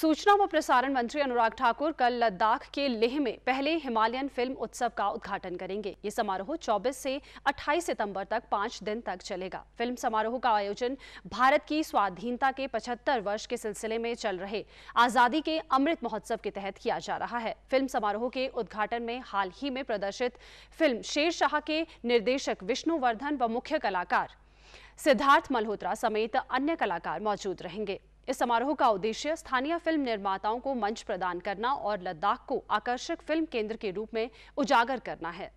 सूचना व प्रसारण मंत्री अनुराग ठाकुर कल लद्दाख के लेह में पहले हिमालयन फिल्म उत्सव का उद्घाटन करेंगे ये समारोह 24 से 28 सितंबर तक पांच दिन तक चलेगा फिल्म समारोह का आयोजन भारत की स्वाधीनता के 75 वर्ष के सिलसिले में चल रहे आज़ादी के अमृत महोत्सव के तहत किया जा रहा है फिल्म समारोह के उद्घाटन में हाल ही में प्रदर्शित फिल्म शेर शाह के निर्देशक विष्णुवर्धन व मुख्य कलाकार सिद्धार्थ मल्होत्रा समेत अन्य कलाकार मौजूद रहेंगे इस समारोह का उद्देश्य स्थानीय फिल्म निर्माताओं को मंच प्रदान करना और लद्दाख को आकर्षक फिल्म केंद्र के रूप में उजागर करना है